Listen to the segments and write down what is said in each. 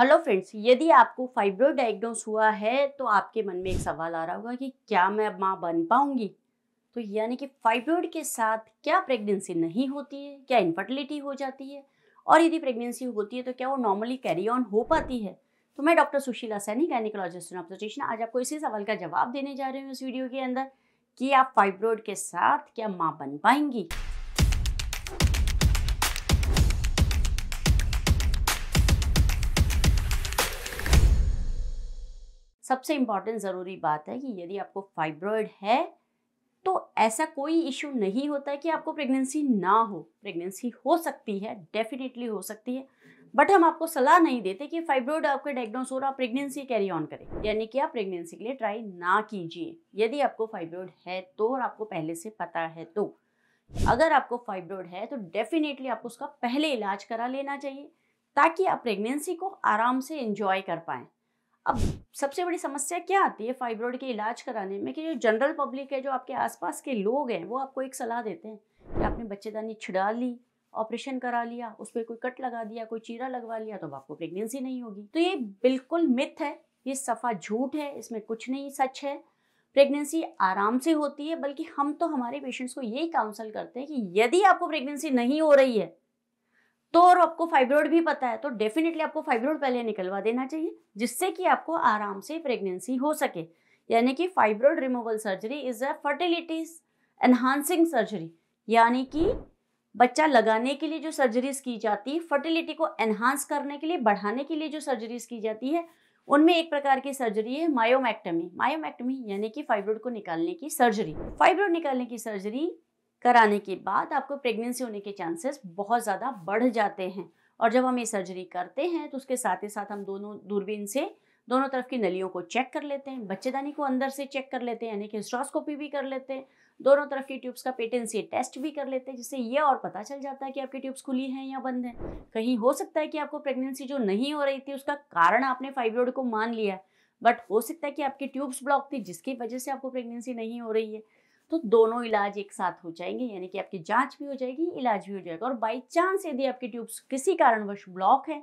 hello friends यदि आपको fibroid diagnose हुआ है तो आपके मन में एक सवाल आ रहा होगा कि क्या मैं अब माँ बन पाऊंगी तो यानी कि फाइब्रोइड के साथ क्या प्रेगनेंसी नहीं होती है क्या इनफर्टिलिटी हो जाती है और यदि प्रेगनेंसी होती है तो क्या वो नॉर्मली कैरी ऑन हो पाती है तो मैं doctor Sushila Saini gynaecologist and आज आपको इसी सवाल का जवाब देने जा रही हूँ इस वीडियो के अंदर कि आप फाइब्रोइड के साथ क्या माँ बन पाएंगी सबसे इम्पॉर्टेंट ज़रूरी बात है कि यदि आपको फाइब्रॉयड है तो ऐसा कोई इशू नहीं होता है कि आपको प्रेगनेंसी ना हो प्रेगनेंसी हो सकती है डेफिनेटली हो सकती है बट हम आपको सलाह नहीं देते कि फाइब्रॉयड आपके डायग्नोस हो रहा प्रेगनेंसी कैरी ऑन करें यानी कि आप प्रेगनेंसी के लिए ट्राई ना कीजिए यदि आपको फाइब्रोड है तो और आपको पहले से पता है तो अगर आपको फाइब्रोड है तो डेफिनेटली आपको उसका पहले इलाज करा लेना चाहिए ताकि आप प्रेगनेंसी को आराम से इंजॉय कर पाएँ अब सबसे बड़ी समस्या क्या आती है फाइब्रॉइड के इलाज कराने में कि जो जनरल पब्लिक है जो आपके आसपास के लोग हैं वो आपको एक सलाह देते हैं कि आपने बच्चेदानी छिड़ा ली ऑपरेशन करा लिया उस पर कोई कट लगा दिया कोई चीरा लगवा लिया तो आपको प्रेगनेंसी नहीं होगी तो ये बिल्कुल मिथ है ये सफ़ा झूठ है इसमें कुछ नहीं सच है प्रेगनेंसी आराम से होती है बल्कि हम तो हमारे पेशेंट्स को यही काउंसल करते हैं कि यदि आपको प्रेगनेंसी नहीं हो रही है तो और आपको फाइब्रॉइड भी पता है तो डेफिनेटली आपको फाइब्रॉइड पहले निकलवा देना चाहिए जिससे कि आपको आराम से प्रेगनेंसी हो सके यानी कि fibroid removal surgery is a fertility enhancing surgery यानी कि बच्चा लगाने के लिए जो सर्जरीज की जाती है फर्टिलिटी को एनहांस करने के लिए बढ़ाने के लिए जो सर्जरीज की जाती है उनमें एक प्रकार की सर्जरी है मायोमैक्टमी मायोमैक्टमी यानी कि फाइब्रोड को निकालने की सर्जरी फाइब्रोड निकालने की सर्जरी कराने के बाद आपको प्रेगनेंसी होने के चांसेस बहुत ज़्यादा बढ़ जाते हैं और जब हम ये सर्जरी करते हैं तो उसके साथ ही साथ हम दोनों दूरबीन से दोनों तरफ की नलियों को चेक कर लेते हैं बच्चेदानी को अंदर से चेक कर लेते हैं यानी कि हिस्ट्रोस्कोपी भी कर लेते हैं दोनों तरफ की ट्यूब्स का पेटेंसी टेस्ट भी कर लेते हैं जिससे ये और पता चल जाता है कि आपकी ट्यूब्स खुली हैं या बंद हैं कहीं हो सकता है कि आपको प्रेगनेंसी जो नहीं हो रही थी उसका कारण आपने फाइब्रोड को मान लिया बट हो सकता है कि आपकी ट्यूब्स ब्लॉक थी जिसकी वजह से आपको प्रेगनेंसी नहीं हो रही है तो दोनों इलाज एक साथ हो जाएंगे यानी कि आपकी जांच भी हो जाएगी इलाज भी हो जाएगा और बाई चांस यदि आपकी ट्यूब्स किसी कारणवश ब्लॉक है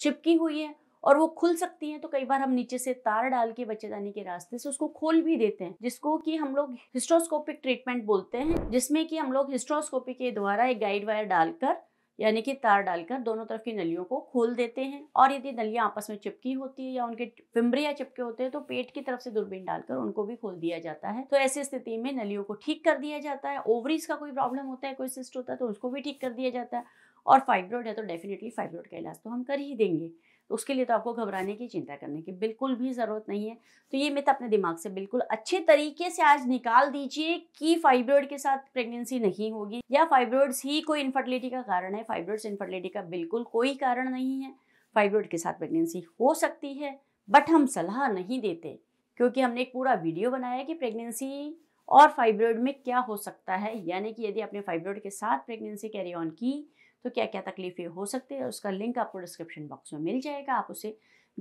चिपकी हुई है और वो खुल सकती है तो कई बार हम नीचे से तार डाल के जाने के रास्ते से उसको खोल भी देते हैं जिसको कि हम लोग हिस्ट्रोस्कोपिक ट्रीटमेंट बोलते हैं जिसमें कि हम लोग हिस्ट्रोस्कोपी के द्वारा एक गाइड वायर डालकर यानी कि तार डालकर दोनों तरफ की नलियों को खोल देते हैं और यदि नलियाँ आपस में चिपकी होती है या उनके फिम्बरिया चिपके होते हैं तो पेट की तरफ से दूरबीन डालकर उनको भी खोल दिया जाता है तो ऐसी स्थिति में नलियों को ठीक कर दिया जाता है ओवरीज का कोई प्रॉब्लम होता है कोई सिस्ट होता है तो उसको भी ठीक कर दिया जाता है और फाइब्रोड है तो डेफिनेटली फाइब्रोड का इलाज तो हम कर ही देंगे उसके लिए तो आपको घबराने की चिंता करने की बिल्कुल भी ज़रूरत नहीं है तो ये मिथ अपने दिमाग से बिल्कुल अच्छे तरीके से आज निकाल दीजिए कि फाइब्रॉइड के साथ प्रेगनेंसी नहीं होगी या फाइब्रॉइड्स ही कोई इन्फर्टिलिटी का कारण है फाइब्रॉइड्स इन्फर्टिलिटी का बिल्कुल कोई कारण नहीं है फाइब्रॉइड के साथ प्रेगनेंसी हो सकती है बट हम सलाह नहीं देते क्योंकि हमने एक पूरा वीडियो बनाया कि प्रेगनेंसी और फाइब्रॉइड में क्या हो सकता है यानी कि यदि आपने फाइब्रॉइड के साथ प्रेगनेंसी कैरी ऑन की तो क्या क्या तकलीफ़ें हो सकती है उसका लिंक आपको डिस्क्रिप्शन बॉक्स में मिल जाएगा आप उसे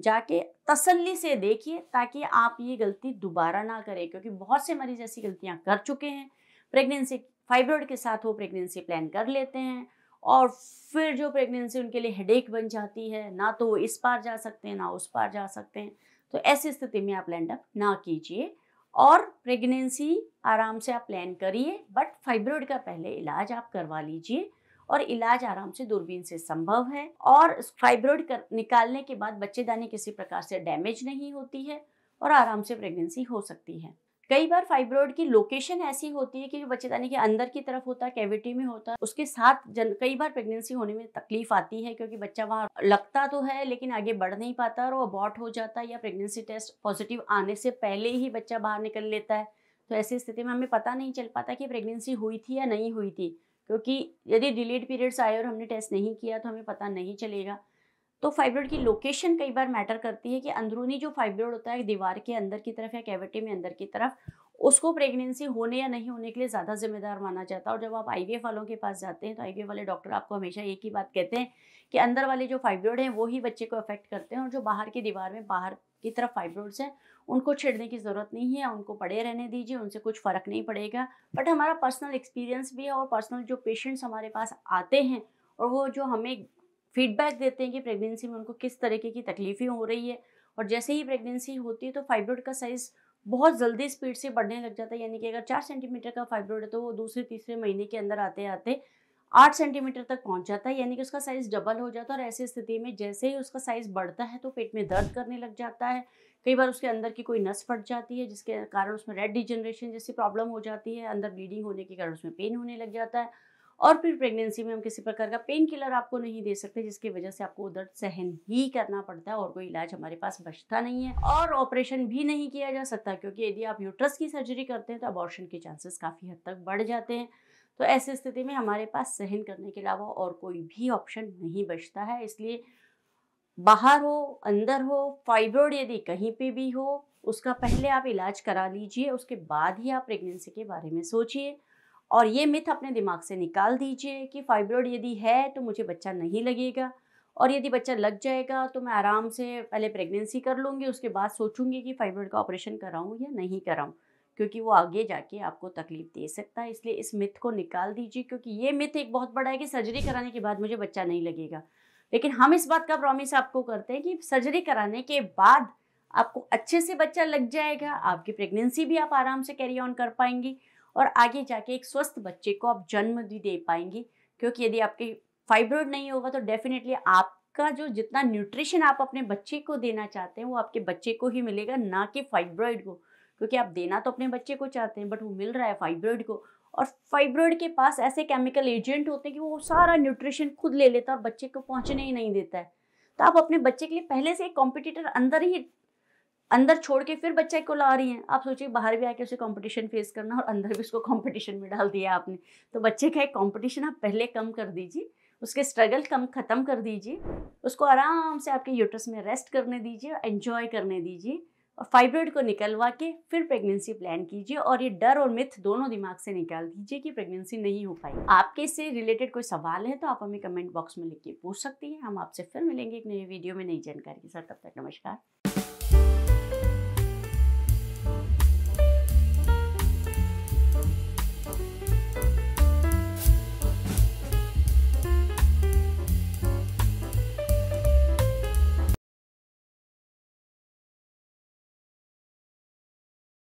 जाके तसल्ली से देखिए ताकि आप ये गलती दोबारा ना करें क्योंकि बहुत से मरीज ऐसी गलतियाँ कर चुके हैं प्रेगनेंसी फाइब्रॉइड के साथ वो प्रेगनेंसी प्लान कर लेते हैं और फिर जो प्रेगनेंसी उनके लिए हेडेक बन जाती है ना तो वो इस पार जा सकते हैं ना उस पार जा सकते हैं तो ऐसी स्थिति में आप लैंड अप ना कीजिए और प्रेगनेंसी आराम से आप प्लान करिए बट फाइब्रॉइड का पहले इलाज आप करवा लीजिए और इलाज आराम से दूरबीन से संभव है और फाइब्रॉइड निकालने के बाद बच्चेदानी किसी प्रकार से डैमेज नहीं होती है और आराम से प्रेगनेंसी हो सकती है कई बार फाइब्रॉइड की लोकेशन ऐसी होती है कि जो बच्चेदानी के अंदर की तरफ होता है कैविटी में होता है उसके साथ जन कई बार प्रेगनेंसी होने में तकलीफ आती है क्योंकि बच्चा वहाँ लगता तो है लेकिन आगे बढ़ नहीं पाता और वो अबॉट हो जाता है या प्रेगनेंसी टेस्ट पॉजिटिव आने से पहले ही बच्चा बाहर निकल लेता है तो ऐसी स्थिति में हमें पता नहीं चल पाता कि प्रेगनेंसी हुई थी या नहीं हुई थी क्योंकि यदि डिलेड पीरियड्स आए और हमने टेस्ट नहीं किया तो हमें पता नहीं चलेगा तो फाइब्रॉइड की लोकेशन कई बार मैटर करती है कि अंदरूनी जो फाइब्रॉइड होता है दीवार के अंदर की तरफ या कैविटी में अंदर की तरफ उसको प्रेगनेंसी होने या नहीं होने के लिए ज़्यादा जिम्मेदार माना जाता है और जब आप आई वालों के पास जाते हैं तो आई वाले डॉक्टर आपको हमेशा एक ही बात कहते हैं कि अंदर वाले जो फाइब्रॉइड हैं वो ही बच्चे को अफेक्ट करते हैं और जो बाहर की दीवार में बाहर की तरफ फाइब्रोड्स हैं उनको छेड़ने की ज़रूरत नहीं है उनको पड़े रहने दीजिए उनसे कुछ फ़र्क नहीं पड़ेगा बट हमारा पर्सनल एक्सपीरियंस भी है और पर्सनल जो पेशेंट्स हमारे पास आते हैं और वो जो हमें फीडबैक देते हैं कि प्रेगनेंसी में उनको किस तरीके की तकलीफ़ें हो रही है और जैसे ही प्रेगनेंसी होती है तो फाइब्रोड का साइज़ बहुत जल्दी स्पीड से बढ़ने लग जाता है यानी कि अगर चार सेंटीमीटर का फाइब्रोड है तो वो दूसरे तीसरे महीने के अंदर आते आते आठ सेंटीमीटर तक पहुंच जाता है यानी कि उसका साइज़ डबल हो जाता है और ऐसी स्थिति में जैसे ही उसका साइज़ बढ़ता है तो पेट में दर्द करने लग जाता है कई बार उसके अंदर की कोई नस फट जाती है जिसके कारण उसमें रेड डिजनरेशन जैसी प्रॉब्लम हो जाती है अंदर ब्लीडिंग होने के कारण उसमें पेन होने लग जाता है और फिर प्रेगनेंसी में हम किसी प्रकार का पेन किलर आपको नहीं दे सकते जिसकी वजह से आपको उधर सहन ही करना पड़ता है और कोई इलाज हमारे पास बचता नहीं है और ऑपरेशन भी नहीं किया जा सकता क्योंकि यदि आप यूट्रस की सर्जरी करते हैं तो अबॉर्शन के चांसेस काफ़ी हद तक बढ़ जाते हैं तो ऐसी स्थिति में हमारे पास सहन करने के अलावा और कोई भी ऑप्शन नहीं बचता है इसलिए बाहर हो अंदर हो फाइब्रोड यदि कहीं पे भी हो उसका पहले आप इलाज करा लीजिए उसके बाद ही आप प्रेगनेंसी के बारे में सोचिए और ये मिथ अपने दिमाग से निकाल दीजिए कि फाइब्रॉइड यदि है तो मुझे बच्चा नहीं लगेगा और यदि बच्चा लग जाएगा तो मैं आराम से पहले प्रेगनेंसी कर लूँगी उसके बाद सोचूंगी कि फाइब्रॉइड का ऑपरेशन कराऊँ या नहीं कराऊँ क्योंकि वो आगे जाके आपको तकलीफ दे सकता है इसलिए इस मिथ को निकाल दीजिए क्योंकि ये मिथ एक बहुत बड़ा है कि सर्जरी कराने के बाद मुझे बच्चा नहीं लगेगा लेकिन हम इस बात का प्रॉमिस आपको करते हैं कि सर्जरी कराने के बाद आपको अच्छे से बच्चा लग जाएगा आपकी प्रेगनेंसी भी आप आराम से कैरी ऑन कर पाएंगी और आगे जाके एक स्वस्थ बच्चे को आप जन्म भी दे पाएंगी क्योंकि यदि आपके फाइब्रॉइड नहीं होगा तो डेफिनेटली आपका जो जितना न्यूट्रिशन आप अपने बच्चे को देना चाहते हैं वो आपके बच्चे को ही मिलेगा ना कि फाइब्रॉइड को क्योंकि आप देना तो अपने बच्चे को चाहते हैं बट वो मिल रहा है फाइब्रॉइड को और फाइब्रॉइड के पास ऐसे केमिकल एजेंट होते हैं कि वो सारा न्यूट्रिशन खुद ले लेता है और बच्चे को पहुँचने ही नहीं देता है तो आप अपने बच्चे के लिए पहले से एक कॉम्पिटिटर अंदर ही अंदर छोड़ के फिर बच्चे को ला रही हैं आप सोचिए बाहर भी आके उसे कंपटीशन फेस करना और अंदर भी उसको कंपटीशन में डाल दिया आपने तो बच्चे का एक कॉम्पिटिशन आप पहले कम कर दीजिए उसके स्ट्रगल कम ख़त्म कर दीजिए उसको आराम से आपके यूट्रस में रेस्ट करने दीजिए और एन्जॉय करने दीजिए और फाइब्रॉइड को निकलवा के फिर प्रेगनेंसी प्लान कीजिए और ये डर और मिथ दोनों दिमाग से निकाल दीजिए कि प्रेगनेंसी नहीं हो पाई आपके से रिलेटेड कोई सवाल है तो आप हमें कमेंट बॉक्स में लिख के पूछ सकती हैं हम आपसे फिर मिलेंगे एक नई वीडियो में नई जानकारी के साथ तब तक नमस्कार